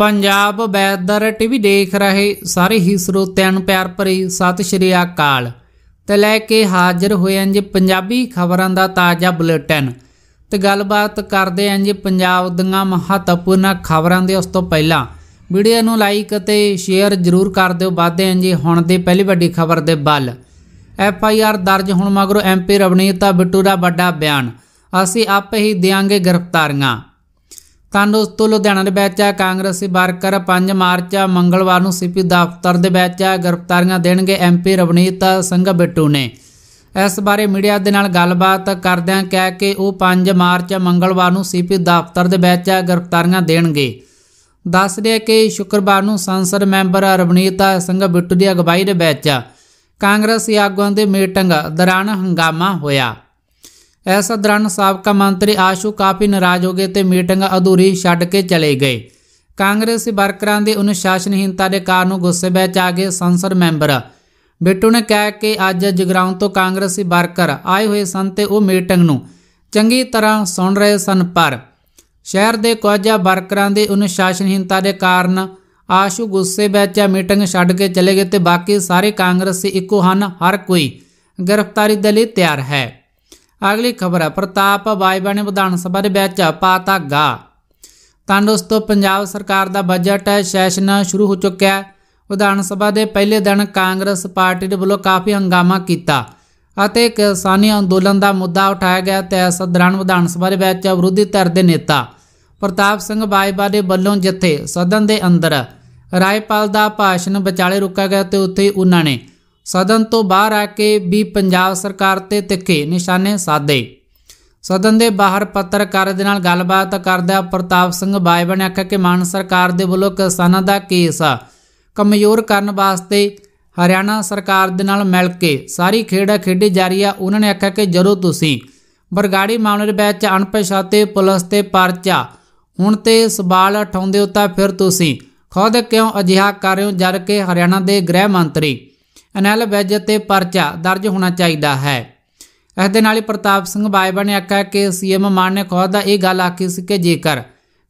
Punjab weather TV ਦੇਖ ਰਹੇ ਸਾਰੇ ਹੀ ਸਰੋਤਿਆਂ ਨੂੰ ਪਿਆਰ ਭਰੀ ਸਤਿ ਸ਼੍ਰੀ ਅਕਾਲ ਤੇ ਲੈ ਕੇ ਹਾਜ਼ਰ ਹੋਏ ਹਾਂ ਜੀ ਪੰਜਾਬੀ ਖਬਰਾਂ ਦਾ ਤਾਜ਼ਾ ਬੁਲੇਟਿਨ ਤੇ ਗੱਲਬਾਤ ਕਰਦੇ ਹਾਂ ਜੀ ਪੰਜਾਬ ਦੀਆਂ ਮਹੱਤਵਪੂਰਨ ਖਬਰਾਂ ਦੇ ਉਸ ਤੋਂ ਪਹਿਲਾਂ ਵੀਡੀਓ ਨੂੰ ਲਾਈਕ ਤੇ ਸ਼ੇਅਰ ਜ਼ਰੂਰ ਕਰ ਦਿਓ ਵਾਧੇ ਹਾਂ ਜੀ ਹੁਣ ਦੀ ਪਹਿਲੀ ਵੱਡੀ ਖਬਰ ਦੇ ਵੱਲ ਐਫ ਆਈ ਆਰ ਦਰਜ ਹੋਣ ਮਗਰੋਂ ਐਮਪੀ ਰਵਨੀਤਾ ਬਿੱਟੂ ਦਾ ਵੱਡਾ ਬਿਆਨ ਅਸੀਂ ਆਪੇ ਹੀ ਦੇਾਂਗੇ ਗ੍ਰਿਫਤਾਰੀਆਂ ਤੰਦਰੁਸਤ ਤੋਂ ਲੁਧਿਆਣਾ ਦੇ ਵਿੱਚ ਕਾਂਗਰਸੀ ਵਰਕਰ 5 ਮਾਰਚ ਮੰਗਲਵਾਰ ਨੂੰ ਸੀਪੀ ਦਫ਼ਤਰ ਦੇ ਵਿੱਚ ਗ੍ਰਿਫਤਾਰੀਆਂ ਦੇਣਗੇ ਐਮਪੀ ਰਵਨੀਤ ਸਿੰਘ ਬਿੱਟੂ ਨੇ ਇਸ ਬਾਰੇ ਮੀਡੀਆ ਦੇ ਨਾਲ ਗੱਲਬਾਤ ਕਰਦਿਆਂ ਕਹਿ ਕੇ ਉਹ 5 ਮਾਰਚ ਮੰਗਲਵਾਰ ਨੂੰ ਸੀਪੀ ਦਫ਼ਤਰ ਦੇ ਵਿੱਚ ਗ੍ਰਿਫਤਾਰੀਆਂ ਦੇਣਗੇ ਦੱਸ ਰਿਹਾ ਕਿ ਸ਼ੁੱਕਰਵਾਰ ਨੂੰ ਸੰਸਦ ਮੈਂਬਰ ਰਵਨੀਤ ਸਿੰਘ ਬਿੱਟੂ ਦੀ ਅਗਵਾਈ ਦੇ ਵਿੱਚ ਕਾਂਗਰਸੀ ਆਗੂਆਂ ਦੀ ਮੀਟਿੰਗ ਦੌਰਾਨ ਹੰਗਾਮਾ ਹੋਇਆ ਇਸ ਦੌਰਾਨ ਸਾਬਕਾ ਮੰਤਰੀ ਆਸ਼ੂ ਕਾਫੀ ਨਾਰਾਜ਼ ਹੋ ਗਏ ਤੇ ਮੀਟਿੰਗ ਅਧੂਰੀ ਛੱਡ ਕੇ ਚਲੇ ਗਏ ਕਾਂਗਰਸ ਵਰਕਰਾਂ ਦੇ ਅਨੁਸ਼ਾਸਨਹੀਨਤਾ ਦੇ ਕਾਰਨ ਗੁੱਸੇ ਵਿੱਚ ਆ ਗਏ ਸੰਸਦ ਮੈਂਬਰ ਬਿੱਟੂ ਨੇ ਕਹਿ ਕੇ ਅੱਜ ਜਗਰਾਉਂ ਤੋਂ ਕਾਂਗਰਸੀ ਵਰਕਰ ਆਏ ਹੋਏ ਸਨ ਤੇ ਉਹ ਮੀਟਿੰਗ ਨੂੰ ਚੰਗੀ ਤਰ੍ਹਾਂ ਸੁਣ ਰਹੇ ਸਨ ਪਰ ਸ਼ਹਿਰ ਦੇ ਕੁਝ ਵਰਕਰਾਂ ਦੇ ਅਨੁਸ਼ਾਸਨਹੀਨਤਾ ਦੇ ਕਾਰਨ ਆਸ਼ੂ ਗੁੱਸੇ ਵਿੱਚ ਆ ਮੀਟਿੰਗ ਛੱਡ ਕੇ ਚਲੇ ਗਏ ਤੇ ਬਾਕੀ ਸਾਰੇ ਕਾਂਗਰਸੀ ਇੱਕੋ ਹਨ ਹਰ ਕੋਈ ਗ੍ਰਿਫਤਾਰੀ ਦੇ ਲਈ ਤਿਆਰ ਹੈ ਅਗਲੀ ਖਬਰ ਹੈ ਪ੍ਰਤਾਪ ਬਾਜਵਾ ਨੇ ਵਿਧਾਨ ਸਭਾ ਦੇ ਵਿੱਚ ਪਾਤਾ ਗਾ ਤਾਂ ਦੋਸਤੋ ਪੰਜਾਬ ਸਰਕਾਰ ਦਾ ਬਜਟ ਸੈਸ਼ਨ ਸ਼ੁਰੂ ਹੋ ਚੁੱਕਿਆ ਹੈ ਵਿਧਾਨ ਸਭਾ ਦੇ ਪਹਿਲੇ ਦਿਨ ਕਾਂਗਰਸ ਪਾਰਟੀ ਦੇ ਵੱਲੋਂ ਕਾਫੀ ਹੰਗਾਮਾ ਕੀਤਾ ਅਤੇ ਕਿਸਾਨੀ ਅੰਦੋਲਨ ਦਾ ਮੁੱਦਾ ਉਠਾਇਆ ਗਿਆ ਤੇ ਇਸ ਦੌਰਾਨ ਵਿਧਾਨ ਸਭਾ ਦੇ ਵਿੱਚ ਵਿਰੋਧੀ ਧਿਰ ਦੇ ਨੇਤਾ ਪ੍ਰਤਾਪ ਸਿੰਘ ਬਾਈਬਾ ਦੇ ਵੱਲੋਂ ਜਿੱਥੇ ਸਦਨ ਦੇ ਅੰਦਰ ਰਾਏਪਾਲ ਦਾ ਭਾਸ਼ਣ ਵਿਚਾਲੇ ਰੁਕਿਆ ਗਿਆ ਤੇ ਉੱਥੇ ਉਹਨਾਂ ਨੇ ਸਦਨ ਤੋਂ ਬਾਹਰ ਆ ਕੇ ਵੀ ਪੰਜਾਬ ਸਰਕਾਰ ਤੇ ਤਿੱਖੇ ਨਿਸ਼ਾਨੇ ਸਾਦੇ ਸਦਨ ਦੇ ਬਾਹਰ ਪੱਤਰਕਾਰਾਂ ਦੇ ਨਾਲ ਗੱਲਬਾਤ ਕਰਦਿਆਂ ਪ੍ਰਤਾਪ ਸਿੰਘ ਬਾਇਬਨ ਨੇ ਆਖਿਆ ਕਿ ਮਾਨ ਸਰਕਾਰ ਦੇ ਵੱਲੋਂ ਕਿਸਾਨਾਂ ਦਾ ਕੇਸ ਕਮਜ਼ੋਰ ਕਰਨ ਵਾਸਤੇ ਹਰਿਆਣਾ ਸਰਕਾਰ ਦੇ ਨਾਲ ਮਿਲ ਕੇ ਸਾਰੀ ਖੇੜਾ ਖੇਡੀ ਜਾ ਰਹੀ ਆ ਉਹਨਾਂ ਨੇ ਆਖਿਆ ਕਿ ਜਦੋਂ ਤੁਸੀਂ ਬਰਗਾੜੀ ਮਾਮਲੇ ਦੇ ਵਿੱਚ ਅਣਪਛਾਤੇ ਪੁਲਿਸ ਤੇ ਪਰਚਾ ਹੁਣ ਤੇ ਸਵਾਲ ਉਠਾਉਂਦੇ ਹੋ ਤਾਂ ਫਿਰ ਤੁਸੀਂ ਖੁਦ ਕਿਉਂ ਅਜਿਹਾ ਕਰ ਰਹੇ ਹੋ ਜਦ ਕਿ ਹਰਿਆਣਾ ਦੇ ਗ੍ਰਹਿ ਮੰਤਰੀ ਅਨਲ ਵੈਜ ਤੇ ਪਰਚਾ ਦਰਜ ਹੋਣਾ ਚਾਹੀਦਾ ਹੈ ਇਸ ਦੇ ਨਾਲ ਹੀ ਪ੍ਰਤਾਪ ਸਿੰਘ ਬਾਇਬਾ ਨੇ ਆਖਿਆ ਕਿ ਸੀਐਮ ਮਾਨ ਨੇ ਖੁਦ ਇਹ ਗੱਲ ਆਖੀ ਸੀ ਕਿ ਜੇਕਰ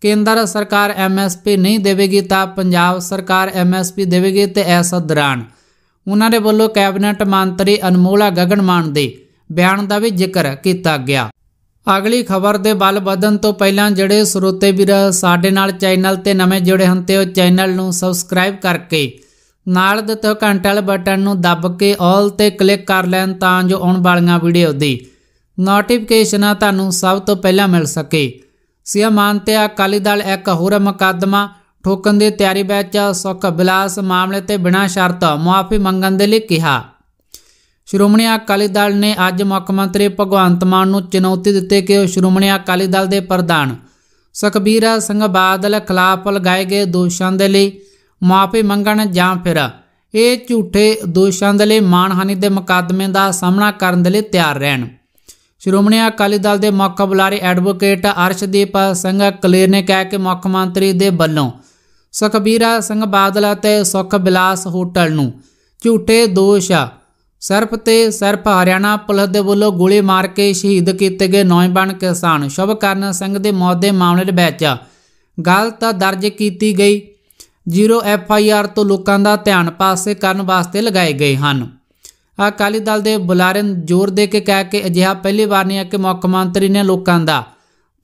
ਕੇਂਦਰ ਸਰਕਾਰ ਐਮਐਸਪੀ ਨਹੀਂ ਦੇਵੇਗੀ ਤਾਂ ਪੰਜਾਬ ਸਰਕਾਰ ਐਮਐਸਪੀ ਦੇਵੇਗੀ ਤੇ ਐਸ ਦੌਰਾਨ ਉਹਨਾਂ ਦੇ ਵੱਲੋਂ ਕੈਬਨਿਟ ਮੰਤਰੀ ਅਨਮੋਲਾ ਗਗਨ ਮਾਨ ਦੇ ਬਿਆਨ ਦਾ ਵੀ ਜ਼ਿਕਰ ਕੀਤਾ ਗਿਆ ਅਗਲੀ ਖਬਰ ਦੇ ਬਲ ਵਧਣ ਤੋਂ ਪਹਿਲਾਂ ਜਿਹੜੇ ਸਰੋਤੇ ਵੀਰ ਸਾਡੇ ਨਾਲ ਚੈਨਲ ਤੇ ਨਵੇਂ ਜੁੜੇ ਹਨ ਤੇ ਉਹ ਚੈਨਲ ਨੂੰ ਸਬਸਕ੍ਰਾਈਬ ਕਰਕੇ ਨਾਲ ਦਿੱਤੇ ਵਾਲੇ ਬਟਨ ਨੂੰ ਦੱਬ ਕੇ ਆਲ ਤੇ ਕਲਿੱਕ ਕਰ ਲੈਣ ਤਾਂ ਜੋ ਆਉਣ ਵਾਲੀਆਂ ਵੀਡੀਓ ਦੀ ਨੋਟੀਫਿਕੇਸ਼ਨਾਂ ਤੁਹਾਨੂੰ ਸਭ ਤੋਂ ਪਹਿਲਾਂ ਮਿਲ ਸਕੇ ਸਿਆ ਆ ਅਕਾਲੀ ਦਲ ਇੱਕ ਹੋਰ ਮੁਕੱਦਮਾ ਠੋਕਣ ਦੀ ਤਿਆਰੀ ਵਿੱਚ ਸੁਖ ਬਿਲਾਸ ਮਾਮਲੇ ਤੇ ਬਿਨਾਂ ਸ਼ਰਤ ਮੁਆਫੀ ਮੰਗਣ ਦੇ ਲਈ ਕਿਹਾ ਸ਼੍ਰੋਮਣੀ ਅਕਾਲੀ ਦਲ ਨੇ ਅੱਜ ਮੁੱਖ ਮੰਤਰੀ ਭਗਵੰਤ ਮਾਨ ਨੂੰ ਚੁਣੌਤੀ ਦਿੱਤੀ ਕਿ ਉਹ ਸ਼੍ਰੋਮਣੀ ਅਕਾਲੀ ਦਲ ਦੇ ਪ੍ਰਧਾਨ ਸੁਖਬੀਰ ਸਿੰਘ ਬਾਦਲ ਖਿਲਾਫ ਲਗਾਏ ਗਏ ਦੋਸ਼ਾਂ ਦੇ ਲਈ ਮਾਫੀ ਮੰਗਣ ਜਾਂ ਫਿਰ ਇਹ ਝੂਠੇ ਦੋਸ਼ਾਂ ਦੇ ਲਈ ਮਾਨਹਾਨੀ ਦੇ ਮੁਕੱਦਮੇ ਦਾ ਸਾਹਮਣਾ ਕਰਨ ਦੇ ਲਈ ਤਿਆਰ ਰਹਿਣ ਸ਼੍ਰੋਮਣੀ ਅਕਾਲੀ ਦਲ ਦੇ ਮੁੱਖ ਬੁਲਾਰੇ ਐਡਵੋਕੇਟ ਅਰਸ਼ਦੀਪ ਸਿੰਘ ਕਲੇਰ ਨੇ ਕਿਹਾ ਕਿ ਮੁੱਖ ਮੰਤਰੀ ਦੇ ਵੱਲੋਂ ਸੁਖਬੀਰਾ ਸਿੰਘ ਬਾਦਲ ਅਤੇ ਸੁਖ ਬਿਲਾਸ ਹੋਟਲ ਨੂੰ ਝੂਠੇ ਦੋਸ਼ ਸਿਰਫ ਤੇ ਸਿਰਫ ਹਰਿਆਣਾ ਪੁਲਿਸ ਦੇ ਵੱਲੋਂ ਗੋਲੀ ਮਾਰ ਕੇ ਸ਼ਹੀਦ ਕੀਤੇ ਗਏ ਨੌਜਵਾਨ ਕਿਸਾਨ ਸ਼ਵਕਰਨ ਸਿੰਘ ਦੇ ਮੌਤ ਦੇ ਮਾਮਲੇ ਦੇ ਵਿੱਚ ਗਲਤ ਦਰਜ ਕੀਤੀ ਗਈ ਜ਼ੀਰੋ ਐਫ ਆਈ ਆਰ ਤੋਂ ਲੋਕਾਂ ਦਾ ਧਿਆਨ ਪਾਸੇ ਕਰਨ ਵਾਸਤੇ ਲਗਾਏ ਗਏ ਹਨ ਅਕਾਲੀ ਦਲ ਦੇ ਬੁਲਾਰੇ ਜ਼ੋਰ ਦੇ ਕੇ ਕਹਿ ਕੇ ਅਜਿਹਾ ਪਹਿਲੀ ਵਾਰ ਨਹੀਂ ਆ ਕਿ ਮੁੱਖ ਮੰਤਰੀ ਨੇ ਲੋਕਾਂ ਦਾ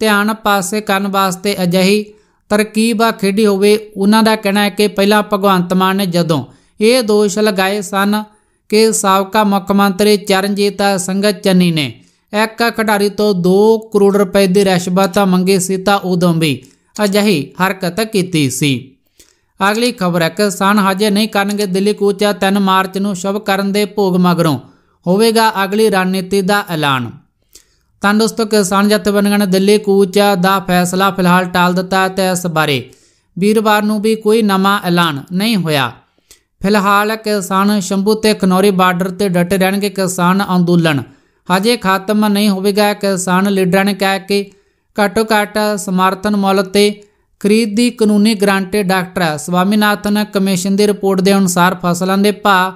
ਧਿਆਨ ਪਾਸੇ ਕਰਨ ਵਾਸਤੇ ਅਜਿਹੀ ਤਰਕੀਬ ਆ ਖੇਡੀ ਹੋਵੇ ਉਹਨਾਂ ਦਾ ਕਹਿਣਾ ਹੈ ਕਿ ਪਹਿਲਾਂ ਭਗਵੰਤ ਮਾਨ ਨੇ ਜਦੋਂ ਇਹ ਦੋਸ਼ ਲਗਾਏ ਸਨ ਕਿ ਸਾਬਕਾ ਮੁੱਖ ਮੰਤਰੀ ਚਰਨਜੀਤ ਸਿੰਘ ਚੰਨੀ ਨੇ ਇੱਕ ਖਿਡਾਰੀ ਤੋਂ 2 ਕਰੋੜ ਰੁਪਏ ਦੀ ਰਿਸ਼ਵਤ ਮੰਗੀ ਸੀ ਤਾਂ ਉਦੋਂ ਵੀ ਅਜਿਹੀ ਹਰਕਤ ਕੀਤੀ ਸੀ ਅਗਲੀ ਖਬਰ ਹੈ ਕਿਸਾਨ ਹਾਜ਼ਰ ਨਹੀਂ ਕਰਨਗੇ ਦਿੱਲੀ ਕੂਚਾ 3 ਮਾਰਚ ਨੂੰ ਸ਼ਭ ਕਰਨ ਦੇ ਭੋਗ ਮਗਰੋਂ ਹੋਵੇਗਾ ਅਗਲੀ ਰਣਨੀਤੀ ਦਾ ਐਲਾਨ ਤਾਂ ਦੋਸਤੋ ਕਿਸਾਨ ਜਥੇਬੰਦੀਆਂ ਨੇ ਦਿੱਲੀ ਕੂਚਾ ਦਾ ਫੈਸਲਾ ਫਿਲਹਾਲ ਟਾਲ ਦਿੱਤਾ ਹੈ ਤੇ ਇਸ ਬਾਰੇ ਵੀਰਵਾਰ ਨੂੰ ਵੀ ਕੋਈ ਨਵਾਂ ਐਲਾਨ ਨਹੀਂ ਹੋਇਆ ਫਿਲਹਾਲ ਕਿਸਾਨ ਸ਼ੰਭੂ ਤੇ ਖਨੌਰੀ ਬਾਰਡਰ ਤੇ ਡਟੇ ਰਹਿਣਗੇ ਕਿਸਾਨ ਅੰਦੋਲਨ ਹਜੇ ਖਤਮ ਨਹੀਂ ਹੋਵੇਗਾ ਕਿਸਾਨ ਲੀਡਰਾਂ ਨੇ ਕਿਹਾ ਕਿ ਘਟੋ ਘਟ ਸਮਰਥਨ ਮੁੱਲ ਤੇ ਖਰੀਦ ਦੀ ਕਾਨੂੰਨੀ ਗਰੰਟੀ ਡਾਕਟਰ ਸਵਾਮੀਨਾਥਨ ਕਮਿਸ਼ਨ ਦੀ ਰਿਪੋਰਟ ਦੇ ਅਨੁਸਾਰ ਫਸਲਾਂ ਦੇ ਭਾਅ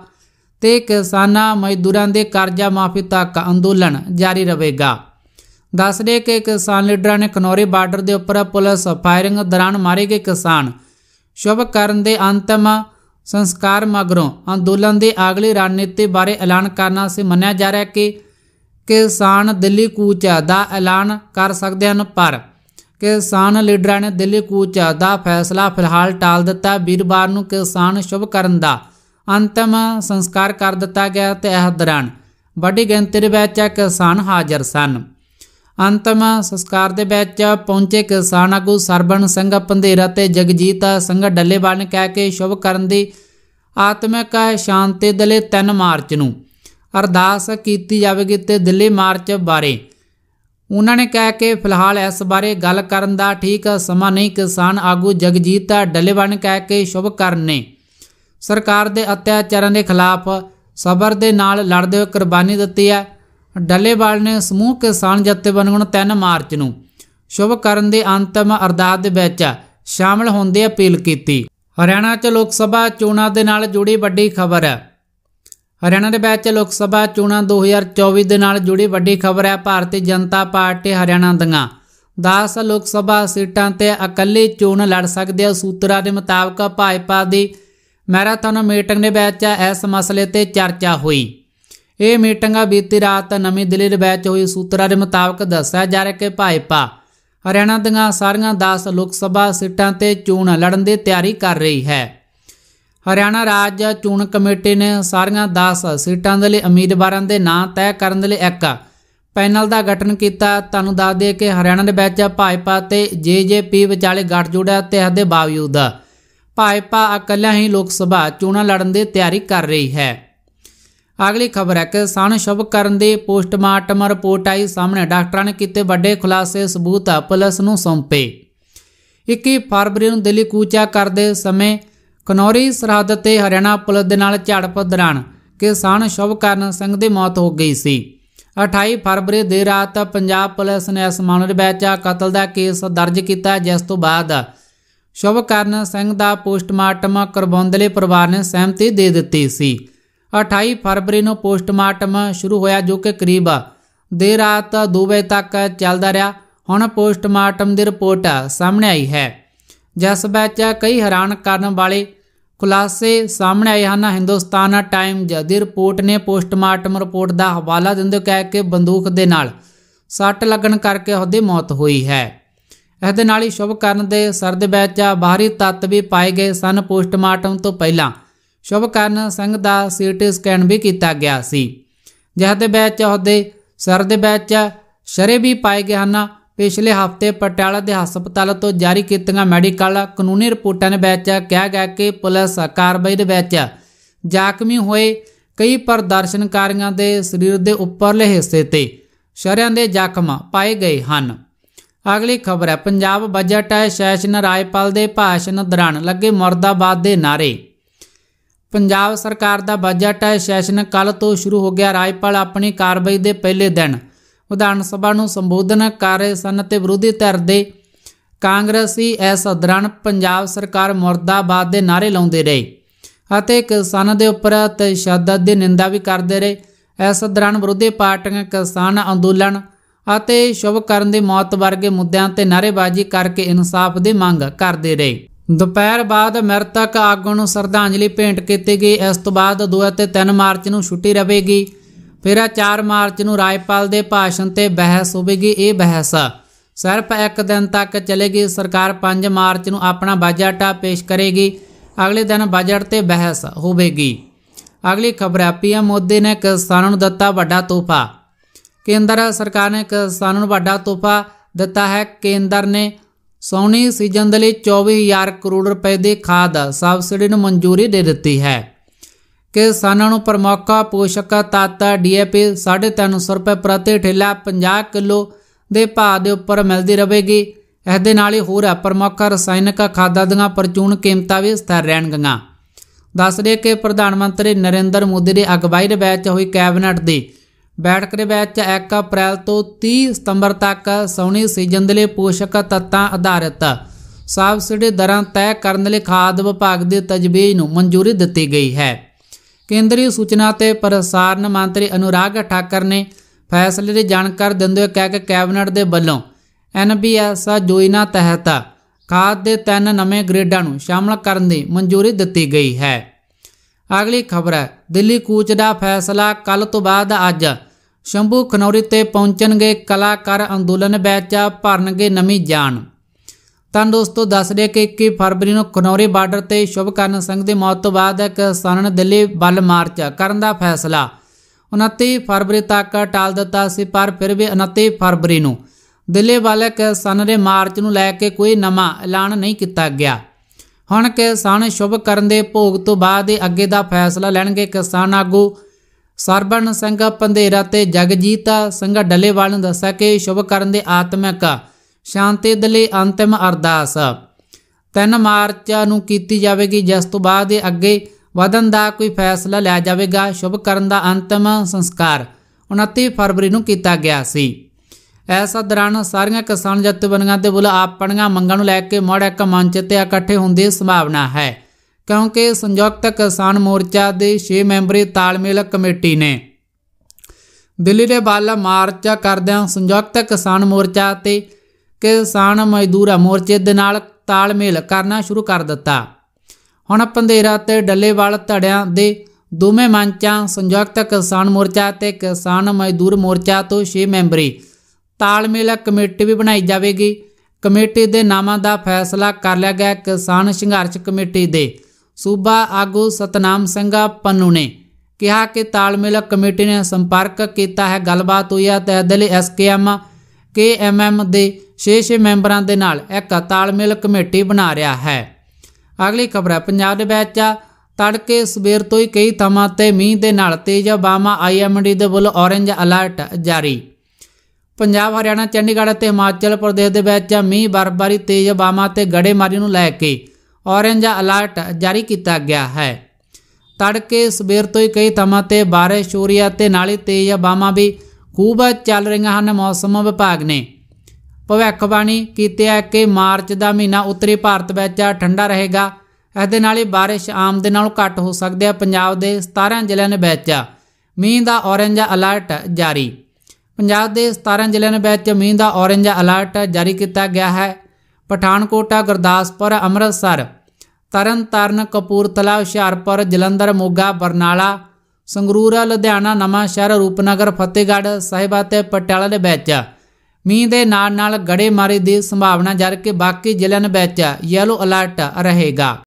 ਤੇ ਕਿਸਾਨਾਂ ਮਜ਼ਦੂਰਾਂ ਦੇ ਕਰਜ਼ਾ ਮਾਫੀ ਤੱਕ ਅੰਦੋਲਨ ਜਾਰੀ ਰਹੇਗਾ ਦੱਸਦੇ ਕਿ ਕਿਸਾਨ ਲੀਡਰਾਂ ਨੇ ਕਨੌਰੀ ਬਾਰਡਰ ਦੇ ਉੱਪਰ ਪੁਲਿਸ ਫਾਇਰਿੰਗ ਦੌਰਾਨ ਮਾਰੇ ਗਏ ਕਿਸਾਨ ਸ਼ੁਭ ਕਰਨ ਦੇ ਅੰਤਮ ਸੰਸਕਾਰ ਮਗਰੋਂ ਅੰਦੋਲਨ ਦੀ ਅਗਲੀ ਰਣਨੀਤੀ ਬਾਰੇ ਐਲਾਨ ਕਰਨਾ ਸੇ ਮੰਨਿਆ ਜਾ ਰਿਹਾ ਕਿ ਕਿਸਾਨ ਦਿੱਲੀ ਕੂਚ ਦਾ ਐਲਾਨ ਕਰ ਸਕਦੇ ਹਨ ਪਰ ਕਿਸਾਨ ਲੀਡਰਾਂ ਨੇ ਦਿੱਲੀ ਕੂਚ ਦਾ ਫੈਸਲਾ ਫਿਲਹਾਲ ਟਾਲ ਦਿੱਤਾ ਵੀਰਵਾਰ ਨੂੰ ਕਿਸਾਨ ਸ਼ੁਭ ਕਰਨ ਦਾ ਅੰਤਮ ਸੰਸਕਾਰ ਕਰ ਦਿੱਤਾ ਗਿਆ ਤੇ ਇਹ ਦਰਾਂ ਵੱਡੀ ਗਿਣਤੀ ਵਿੱਚ ਕਿਸਾਨ ਹਾਜ਼ਰ ਸਨ ਅੰਤਮ ਸੰਸਕਾਰ ਦੇ ਵਿੱਚ ਪਹੁੰਚੇ ਕਿਸਾਨ ਆਗੂ ਸਰਬਨ ਸਿੰਘ ਪੰਧੇਰਾ ਤੇ ਜਗਜੀਤ ਸਿੰਘ ਡੱਲੇਵਾਲ ਨੇ ਕਹਿ ਕੇ ਸ਼ੁਭ ਕਰਨ ਦੀ ਆਤਮਿਕ ਸ਼ਾਂਤੀ ਦੇ ਲਈ 3 ਮਾਰਚ ਨੂੰ ਅਰਦਾਸ ਕੀਤੀ ਜਾਵੇਗੀ ਤੇ ਦਿੱਲੀ ਮਾਰਚ ਬਾਰੇ ਉਹਨਾਂ ਨੇ ਕਹਿ ਕੇ ਫਿਲਹਾਲ ਇਸ ਬਾਰੇ ਗੱਲ ਕਰਨ ਦਾ ਠੀਕ ਸਮਾਂ ਨਹੀਂ ਕਿਸਾਨ ਆਗੂ ਜਗਜੀਤ ਡੱਲੇਵਾਨ ਕਹਿ ਕੇ ਸ਼ੁਭ ਕਰਨੇ ਸਰਕਾਰ ਦੇ ਅਤਿਆਚਾਰਾਂ ਦੇ ਖਿਲਾਫ ਸਬਰ ਦੇ ਨਾਲ ਲੜਦੇ ਹੋਏ ਕੁਰਬਾਨੀ ਦਿੱਤੀ ਹੈ ਡੱਲੇਵਾਲ ਨੇ ਸਮੂਹ ਕਿਸਾਨ ਜਥੇਬੰਦੀਆਂ ਨੂੰ 3 ਮਾਰਚ ਨੂੰ ਸ਼ੁਭ ਕਰਨ ਦੇ ਅੰਤਮ ਅਰਦਾਸ ਦੇ ਵਿੱਚ ਸ਼ਾਮਲ ਹੋਣ ਦੀ ਅਪੀਲ ਕੀਤੀ ਹਰਿਆਣਾ 'ਚ ਲੋਕ ਸਭਾ ਚੋਣਾਂ ਦੇ ਨਾਲ ਜੁੜੀ ਵੱਡੀ ਖਬਰ ਹੈ ਹਰਿਆਣਾ ਦੇ ਵਿੱਚ ਲੋਕ ਸਭਾ ਚੋਣਾਂ 2024 ਦੇ ਨਾਲ ਜੁੜੀ ਵੱਡੀ ਖਬਰ ਹੈ ਭਾਰਤੀ ਜਨਤਾ ਪਾਰਟੀ ਹਰਿਆਣਾ ਦੀਆਂ 10 ਲੋਕ ਸਭਾ ਸੀਟਾਂ ਤੇ ਇਕੱਲੇ ਚੋਣ ਲੜ ਸਕਦੇ ਆ ਸੂਤਰਾਂ ਦੇ ਮੁਤਾਬਕ ਭਾਜਪਾ ਦੀ ਮੈਰਾਥਨ ਮੀਟਿੰਗ ਦੇ ਵਿੱਚ ਇਸ ਮਸਲੇ ਤੇ ਚਰਚਾ ਹੋਈ ਇਹ ਮੀਟਿੰਗ ਬੀਤੀ ਰਾਤ ਨਵੀਂ ਦਿੱਲੀ ਦੇ ਵਿੱਚ ਹੋਈ ਸੂਤਰਾਂ ਦੇ ਮੁਤਾਬਕ ਦੱਸਿਆ ਜਾ ਰਿਹਾ ਕਿ ਭਾਜਪਾ ਹਰਿਆਣਾ ਦੀਆਂ ਸਾਰੀਆਂ 10 ਲੋਕ ਸਭਾ ਸੀਟਾਂ ਤੇ ਚੋਣ ਲੜਨ ਦੀ ਤਿਆਰੀ ਕਰ ਰਹੀ ਹੈ ਹਰਿਆਣਾ ਰਾਜ ਚੋਣ ਕਮੇਟੀ ਨੇ ਸਾਰੀਆਂ 10 ਸੀਟਾਂ ਦੇ ਲਈ ਉਮੀਦਵਾਰਾਂ ਦੇ ਨਾਂ ਤੈਅ ਕਰਨ ਦੇ ਲਈ ਇੱਕ ਪੈਨਲ ਦਾ ਗਠਨ ਕੀਤਾ ਤੁਹਾਨੂੰ ਦੱਸ ਦਈਏ ਕਿ ਹਰਿਆਣਾ ਦੇ ਵਿੱਚ ਭਾਜਪਾ ਤੇ ਜੇਜੇਪੀ ਵਿਚਾਲੇ ਗੱਠਜੋੜ ਹੈ ਤੇ ਇਸ ਦੇ ਬਾਵਜੂਦ ਭਾਜਪਾ ਇਕੱਲਾ ਹੀ ਲੋਕ ਸਭਾ ਚੋਣਾਂ ਲੜਨ ਦੀ ਤਿਆਰੀ ਕਰ ਰਹੀ ਹੈ ਅਗਲੀ ਖਬਰ ਹੈ ਕਿ ਸਣ ਸ਼ੁਭ ਕਰਨ ਦੀ ਪੋਸਟਮਾਰਟਮ ਰਿਪੋਰਟ ਆਈ ਸਾਹਮਣੇ ਡਾਕਟਰਾਂ ਨੇ ਕੀਤੇ ਵੱਡੇ ਖੁਲਾਸੇ ਸਬੂਤ ਪੁਲਿਸ ਨੂੰ ਸੌਂਪੇ 21 ਫਰਵਰੀ ਨੂੰ ਦਿੱਲੀ ਕੂਚਾ ਕਰਦੇ ਸਮੇਂ ਕਨੌਰੀ ਸਰਹੱਦ ਤੇ ਹਰਿਆਣਾ ਪੁਲਿਸ ਦੇ ਨਾਲ ਝੜਪ ਦੌਰਾਨ ਕਿਸਾਨ ਸ਼ੁਭ ਕਰਨ ਸਿੰਘ ਦੀ ਮੌਤ ਹੋ ਗਈ ਸੀ 28 ਫਰਵਰੀ ਦੇ ਰਾਤ ਪੰਜਾਬ ਪੁਲਿਸ ਨੇ ਇਸ ਮਾਮਲੇ ਵਿੱਚ ਕਤਲ ਦਾ ਕੇਸ ਦਰਜ ਕੀਤਾ ਜਿਸ ਤੋਂ ਬਾਅਦ ਸ਼ੁਭਕਰਨ ਸਿੰਘ ਦਾ ਪੋਸਟਮਾਰਟਮ ਕਰਵਾਉਣ ਲਈ ਪਰਿਵਾਰ ਨੇ ਸਹਿਮਤੀ ਦੇ ਦਿੱਤੀ ਸੀ 28 ਫਰਵਰੀ ਨੂੰ ਪੋਸਟਮਾਰਟਮ ਸ਼ੁਰੂ ਹੋਇਆ ਜੋ ਕਿ ਕਰੀਬ ਦੇ ਰਾਤ 2 ਵਜੇ ਤੱਕ ਚੱਲਦਾ ਰਿਹਾ ਹੁਣ ਪੋਸਟਮਾਰਟਮ ਦੀ ਰਿਪੋਰਟ ਸਾਹਮਣੇ ਆਈ ਹੈ ਜਿਸ ਵਿੱਚ ਕਈ ਹੈਰਾਨ ਕਰਨ ਵਾਲੇ ਖੁਲਾਸੇ ਸਾਹਮਣੇ ਆਏ ਹਨ ਹਿੰਦੁਸਤਾਨ ਟਾਈਮ ਦੀ ਰਿਪੋਰਟ ਨੇ ਪੋਸਟਮਾਰਟਮ ਰਿਪੋਰਟ ਦਾ ਹਵਾਲਾ ਦਿੰਦੇ ਕਹਿ ਕੇ ਬੰਦੂਕ ਦੇ ਨਾਲ ਸੱਟ ਲੱਗਣ ਕਰਕੇ ਉਹਦੀ ਮੌਤ ਹੋਈ ਹੈ ਇਸ ਦੇ ਨਾਲ ਹੀ ਸ਼ੁਭਕਰਨ ਦੇ ਸਰ ਦੇ ਵਿੱਚ ਬਾਹਰੀ ਤੱਤ ਵੀ ਪਾਏ ਗਏ ਸਨ ਪੋਸਟਮਾਰਟਮ ਤੋਂ ਪਹਿਲਾਂ ਸ਼ੁਭਕਰਨ ਸਿੰਘ ਦਾ ਸੀਟੀ ਸਕੈਨ ਵੀ ਕੀਤਾ ਗਿਆ ਸੀ ਜਿਸ ਦੇ ਵਿੱਚ ਉਹਦੇ ਸਰ ਦੇ ਵਿੱਚ ਸ਼ਰੇ ਵੀ ਪਾਏ ਗਏ ਹਨ ਪਿਛਲੇ ਹਫ਼ਤੇ ਪਟਿਆਲਾ ਦੇ ਹਸਪਤਾਲ ਤੋਂ ਜਾਰੀ ਕੀਤੀਆਂ ਮੈਡੀਕਲ ਕਾਨੂੰਨੀ ਰਿਪੋਰਟਾਂ ਵਿੱਚ ਕਿਹਾ ਗਿਆ ਕਿ ਪੁਲਿਸ ਕਾਰਵਾਈ ਦੇ ਵਿੱਚ ਜ਼ਖਮੀ ਹੋਏ ਕਈ ਪ੍ਰਦਰਸ਼ਨਕਾਰੀਆਂ ਦੇ ਸਰੀਰ ਦੇ ਉੱਪਰਲੇ ਹਿੱਸੇ ਤੇ ਸ਼ਰਿਆਂ ਦੇ ਜ਼ਖਮ ਪਾਏ ਗਏ ਹਨ ਅਗਲੀ ਖਬਰ ਹੈ ਪੰਜਾਬ ਬਜਟ ਸੈਸ਼ਨ ਰਾਏਪਾਲ ਦੇ ਭਾਸ਼ਣ ਦੌਰਾਨ ਲੱਗੇ ਮਰਦਾਬਾਦ ਦੇ ਨਾਰੇ ਪੰਜਾਬ ਸਰਕਾਰ ਦਾ ਬਜਟ ਸੈਸ਼ਨ ਕੱਲ ਤੋਂ ਸ਼ੁਰੂ ਹੋ ਗਿਆ ਰਾਏਪਾਲ ਆਪਣੀ ਕਾਰਵਾਈ ਦੇ ਪਹਿਲੇ ਦਿਨ ਵਿਧਾਨ ਸਭਾ ਨੂੰ ਸੰਬੋਧਨ ਕਰ ਰਹੇ ਸਨ ਤੇ ਵਿਰੋਧੀ ਧਿਰ ਦੇ ਕਾਂਗਰਸੀ ਇਸ ਦੌਰਾਨ ਪੰਜਾਬ ਸਰਕਾਰ ਮੁਰਦਾਬਾਦ ਦੇ ਨਾਰੇ ਲਾਉਂਦੇ ਰਹੇ ਅਤੇ ਕਿਸਾਨਾਂ ਦੇ ਉੱਪਰ ਤਸ਼ੱਦਦ ਦੀ ਨਿੰਦਾ ਵੀ ਕਰਦੇ ਰਹੇ ਇਸ ਦੌਰਾਨ ਵਿਰੋਧੀ ਪਾਰਟੀਆਂ ਕਿਸਾਨ ਅੰਦੋਲਨ ਅਤੇ ਸ਼ੁਭ ਕਰਨ ਦੇ ਮੌਤ ਵਰਗੇ ਮੁੱਦਿਆਂ ਤੇ ਨਾਰੇਬਾਜ਼ੀ ਕਰਕੇ ਇਨਸਾਫ ਦੀ ਮੰਗ ਕਰਦੇ ਰਹੇ ਦੁਪਹਿਰ ਬਾਅਦ ਮਰਤਕ ਆਗੂ ਨੂੰ ਸ਼ਰਧਾਂਜਲੀ ਭੇਂਟ ਕੀਤੀ ਗਈ ਇਸ ਤੋਂ ਬਾਅਦ 2 ਅਤੇ 3 ਮਾਰਚ ਨੂੰ ਛੁੱਟੀ ਰਹੇਗੀ ਫਿਰ 4 ਮਾਰਚ ਨੂੰ ਰਾਜਪਾਲ ਦੇ ਭਾਸ਼ਣ ਤੇ ਬਹਿਸ ਹੋਵੇਗੀ ਇਹ ਬਹਿਸ ਸਿਰਫ ਇੱਕ ਦਿਨ ਤੱਕ ਚੱਲੇਗੀ ਸਰਕਾਰ 5 ਮਾਰਚ ਨੂੰ ਆਪਣਾ ਬਜਟ ਪੇਸ਼ ਕਰੇਗੀ ਅਗਲੇ ਦਿਨ ਬਜਟ ਤੇ ਬਹਿਸ ਹੋਵੇਗੀ ਅਗਲੀ ਖਬਰ ਹੈ ਪੀਐਮ ਮੋਦੀ ਨੇ ਕਿਸਾਨਾਂ ਨੂੰ ਦਿੱਤਾ ਵੱਡਾ ਤੋਹਫਾ ਕੇਂਦਰ ਸਰਕਾਰ ਨੇ ਕਿਸਾਨਾਂ ਨੂੰ ਵੱਡਾ ਤੋਹਫਾ ਦਿੱਤਾ ਹੈ ਕੇਂਦਰ ਨੇ ਸੌਣੀ ਸੀਜ਼ਨ ਦੇ ਲਈ 24000 ਕਰੋੜ ਰੁਪਏ ਦੇ ਖਾਦ ਸਬਸਿਡੀ ਨੂੰ ਮਨਜ਼ੂਰੀ ਦੇ ਦਿੱਤੀ ਹੈ ਕਿ ਨੂੰ ਪ੍ਰਮੋਕਾ ਪੋਸ਼ਕ ਤੱਤ ਡੀਏਪੀ 350 ਰੁਪਏ ਪ੍ਰਤੀ ਠੇਲਾ 50 ਕਿਲੋ ਦੇ ਭਾਅ ਦੇ ਉੱਪਰ ਮਿਲਦੀ ਰਹੇਗੀ ਇਸ ਦੇ ਨਾਲ ਹੀ ਹੋਰ ਪ੍ਰਮੁੱਖ ਰਸਾਇਣਕ ਖਾਦਾਂ ਦੀਆਂ ਪ੍ਰਚੂਨ ਕੀਮਤਾਂ ਵੀ ਸਥਿਰ ਰਹਿਣਗੀਆਂ ਦੱਸ ਦੇ ਕਿ ਪ੍ਰਧਾਨ ਮੰਤਰੀ ਨਰਿੰਦਰ ਮੋਦੀ ਦੇ ਅਗਵਾਈ ਦੇ ਵਿੱਚ ਹੋਈ ਕੈਬਨਿਟ ਦੀ ਬੈਠਕ ਦੇ ਵਿੱਚ 1 ਅਪ੍ਰੈਲ ਤੋਂ 30 ਸਤੰਬਰ ਤੱਕ ਸੌਣੀ ਸੀਜ਼ਨ ਦੇ ਲਈ ਪੋਸ਼ਕ ਤੱਤਾਂ ਆਧਾਰਿਤ ਸਬਸਿਡੀ ਦਰਾਂ ਤੈਅ ਕਰਨ ਲਈ ਖਾਦ ਵਿਭਾਗ ਦੀ ਤਜਵੀਜ਼ ਨੂੰ ਮਨਜ਼ੂਰੀ ਦਿੱਤੀ ਗਈ ਹੈ ਕੇਂਦਰੀ ਸੂਚਨਾ ਤੇ ਪ੍ਰਸਾਰਣ ਮੰਤਰੀ ਅਨੁਰਾਗ ਠਾਕਰ ਨੇ ਫੈਸਲੇ ਦੀ ਜਾਣਕਾਰੀ ਦਿੰਦੇ ਹੋਏ ਕਿਹਾ ਕਿ ਕੈਬਨਿਟ ਦੇ ਵੱਲੋਂ ਐਨਬੀਐਸ ਯੋਜਨਾ ਤਹਿਤ ਖਾਦ ਦੇ ਤਿੰਨ ਨਵੇਂ ਗ੍ਰੇਡਾਂ ਨੂੰ ਸ਼ਾਮਲ ਕਰਨ ਦੀ ਮਨਜ਼ੂਰੀ ਦਿੱਤੀ ਗਈ ਹੈ ਅਗਲੀ ਖਬਰ ਹੈ ਦਿੱਲੀ ਕੂਚ ਦਾ ਫੈਸਲਾ ਕੱਲ ਤੋਂ ਬਾਅਦ ਅੱਜ ਸ਼ੰਭੂ ਖਨੌਰੀ ਤੇ ਪਹੁੰਚਣਗੇ ਕਲਾਕਾਰ ਅੰਦੋਲਨ ਵਿੱਚ ਭਰਨਗੇ ਨਵੀਂ ਜਾਨ ਤਾਂ ਦੋਸਤੋ ਦੱਸ ਰਿਹਾ ਕਿ 21 ਫਰਵਰੀ ਨੂੰ ਕਨੌਰੀ ਬਾਰਡਰ ਤੇ ਸ਼ੁਭਕਰਨ ਸਿੰਘ ਦੀ ਮੌਤ ਤੋਂ ਬਾਅਦ ਇੱਕ ਸਨਨ ਦਿੱਲੀ ਬਲ ਮਾਰਚ ਕਰਨ ਦਾ ਫੈਸਲਾ 29 ਫਰਵਰੀ ਤੱਕ ਟਾਲ ਦਿੱਤਾ ਸੀ ਪਰ ਫਿਰ ਵੀ 29 ਫਰਵਰੀ ਨੂੰ ਦਿੱਲੀ ਵਾਲੇ ਕਿਸਾਨ ਦੇ ਮਾਰਚ ਨੂੰ ਲੈ ਕੇ ਕੋਈ ਨਵਾਂ ਐਲਾਨ ਨਹੀਂ ਕੀਤਾ ਗਿਆ ਹੁਣ ਕਿਸਾਨ ਸ਼ੁਭ ਕਰਨ ਦੇ ਭੋਗ ਤੋਂ ਬਾਅਦ ਇਹ ਅੱਗੇ ਦਾ ਫੈਸਲਾ ਲੈਣਗੇ ਕਿਸਾਨ ਆਗੂ ਸਰਬਨ ਸਿੰਘ ਪੰਧੇਰਾ ਤੇ ਜਗਜੀਤ ਸਿੰਘ ਡੱਲੇਵਾਲ ਨੇ ਦੱਸਿਆ ਕਿ ਸ਼ੁਭ ਕਰਨ ਦੇ ਆਤਮਿਕ ਸ਼ਾਂਤੀ ਦੇ ਲਈ ਅੰਤਿਮ ਅਰਦਾਸ 3 ਮਾਰਚ ਨੂੰ ਕੀਤੀ ਜਾਵੇਗੀ ਜਿਸ ਤੋਂ ਬਾਅਦ ਅੱਗੇ ਵਧਨ ਦਾ ਕੋਈ ਫੈਸਲਾ ਲਿਆ ਜਾਵੇਗਾ ਸ਼ੁਭ ਕਰਨ ਦਾ ਅੰਤਿਮ ਸੰਸਕਾਰ 29 ਫਰਵਰੀ ਨੂੰ ਕੀਤਾ ਗਿਆ ਸੀ ਐਸਾ ਦੌਰਾਨ ਸਾਰੀਆਂ ਕਿਸਾਨ ਜਥੇਬੰਦੀਆਂ ਦੇ ਬੁਲ ਆਪਣੀਆਂ ਮੰਗਾਂ ਨੂੰ ਲੈ ਕੇ ਮੋੜ ਇੱਕ ਮੰਚ ਤੇ ਇਕੱਠੇ ਹੁੰਦੇ ਦੀ ਸੰਭਾਵਨਾ ਹੈ ਕਿਉਂਕਿ ਸੰਯੁਕਤ ਕਿਸਾਨ ਮੋਰਚਾ ਦੇ 6 ਮੈਂਬਰੀ ਤਾਲਮੇਲ ਕਮੇਟੀ ਨੇ ਦਿੱਲੀ ਦੇ ਬਾਲਾ ਮਾਰਚ ਕਰਦਿਆਂ ਸੰਯੁਕਤ ਕਿਸਾਨ ਮੋਰਚਾ ਤੇ ਕਿਸਾਨ ਮਜ਼ਦੂਰ ਮੋਰਚੇ ਦੇ ਨਾਲ ਤਾਲਮੇਲ ਕਰਨਾ ਸ਼ੁਰੂ ਕਰ ਦਿੱਤਾ ਹੁਣ ਪੰਦੇਰਾ ਤੇ ਡੱਲੇਵਾਲ ਧੜਿਆਂ ਦੇ ਦੋਵੇਂ ਮੰਚਾਂ ਸੰਯੁਕਤ ਕਿਸਾਨ ਮੋਰਚਾ ਤੇ ਕਿਸਾਨ ਮਜ਼ਦੂਰ ਮੋਰਚਾ ਤੋਂ 6 ਮੈਂਬਰੀ ਤਾਲਮੇਲ ਕਮੇਟੀ ਵੀ ਬਣਾਈ ਜਾਵੇਗੀ ਕਮੇਟੀ ਦੇ ਨਾਮਾਂ ਦਾ ਫੈਸਲਾ ਕਰ ਲਿਆ ਗਿਆ ਕਿਸਾਨ ਸੰਘਰਸ਼ ਕਮੇਟੀ ਦੇ ਸੂਬਾ ਆਗੂ ਸਤਨਾਮ ਸਿੰਘ ਪੰਨੂ ਨੇ ਕਿਹਾ ਕਿ ਤਾਲਮੇਲ ਕਮੇਟੀ ਨੇ ਸੰਪਰਕ ਕੀਤਾ ਹੈ ਗੱਲਬਾਤ ਹੋਈ ਹੈ ਤੇ ਦਿਲ ਐਸਕੇਐਮ ਕੇਐਮਐਮ ਦੇ 6-6 ਮੈਂਬਰਾਂ ਦੇ ਨਾਲ ਇੱਕ ਤਾਲਮੇਲ ਕਮੇਟੀ ਬਣਾ ਰਿਹਾ ਹੈ ਅਗਲੀ ਖਬਰ ਹੈ ਪੰਜਾਬ ਦੇ ਵਿੱਚ ਤੜਕੇ ਸਵੇਰ ਤੋਂ ਹੀ ਕਈ ਥਾਵਾਂ ਤੇ ਮੀਂਹ ਦੇ ਨਾਲ ਤੇਜ਼ ਹਵਾਵਾਂ ਆਈਐਮਡੀ ਦੇ ਵੱਲੋਂ ਔਰੇਂਜ ਅਲਰਟ ਜਾਰੀ ਪੰਜਾਬ ਹਰਿਆਣਾ ਚੰਡੀਗੜ੍ਹ ਅਤੇ ਹਿਮਾਚਲ ਪ੍ਰਦੇਸ਼ ਦੇ ਵਿੱਚ ਮੀਂਹ ਬਰਬਾਰੀ ਤੇਜ਼ ਹਵਾਵਾਂ ਤੇ ਗੜੇਮਾਰੀ ਨੂੰ ਲੈ ਕੇ ਔਰੇਂਜ ਅਲਰਟ ਜਾਰੀ ਕੀਤਾ ਗਿਆ ਹੈ ਤੜਕੇ ਸਵੇਰ ਤੋਂ ਹੀ ਕਈ ਥਾਵਾਂ ਤੇ ਬਾਰਿਸ਼ ਹੋ ਰਹੀ ਹੈ ਤੇ ਨਾਲੇ ਤੇਜ਼ ਹਵਾਵਾਂ ਵੀ ਖੂਬ ਚੱਲ ਰਹੀਆਂ ਹਨ ਮੌਸਮ ਵਿਭਾਗ ਨੇ ਭਵਿੱਖਬਾਣੀ ਕੀਤੀ ਹੈ ਕਿ ਮਾਰਚ ਦਾ ਮਹੀਨਾ ਉੱਤਰੀ ਭਾਰਤ ਵਿੱਚ ਠੰਡਾ ਰਹੇਗਾ ਇਸ ਦੇ ਨਾਲ ਹੀ بارش ਆਮ ਦੇ ਨਾਲੋਂ ਘੱਟ ਹੋ ਸਕਦੀ ਹੈ ਪੰਜਾਬ ਦੇ 17 ਜ਼ਿਲ੍ਹਿਆਂ ਦੇ ਵਿੱਚ ਮੀਂਹ ਦਾ ਔਰੇਂਜ ਅਲਰਟ ਜਾਰੀ ਪੰਜਾਬ ਦੇ 17 ਜ਼ਿਲ੍ਹਿਆਂ ਦੇ ਵਿੱਚ ਮੀਂਹ ਦਾ ਔਰੇਂਜ ਅਲਰਟ ਜਾਰੀ ਕੀਤਾ ਗਿਆ ਹੈ ਪਠਾਨਕੋਟ ਗੁਰਦਾਸਪੁਰ ਅੰਮ੍ਰਿਤਸਰ ਤਰਨਤਾਰਨ ਕਪੂਰਥਲਾ ਹੁਸ਼ਿਆਰਪੁਰ ਜਲੰਧਰ ਮੋਗਾ ਬਰਨਾਲਾ ਸੰਗਰੂਰ ਲੁਧਿਆਣਾ ਨਵਾਂ ਸ਼ਹਿਰ ਰੂਪਨਗਰ ਫਤਿਹਗੜ੍ਹ ਸਾਹਿਬ ਅਤੇ ਪਟਿਆਲਾ ਦੇ ਵਿੱਚ ਮੀਂਹ ਦੇ ਨਾਲ ਨਾਲ ਗੜੇ ਮਾਰੇ ਦੀ ਸੰਭਾਵਨਾ ਜਰ ਕਿ ਬਾਕੀ ਜ਼ਿਲ੍ਹਿਆਂ ਵਿੱਚ ਯੈਲੋ ਅਲਰਟ ਰਹੇਗਾ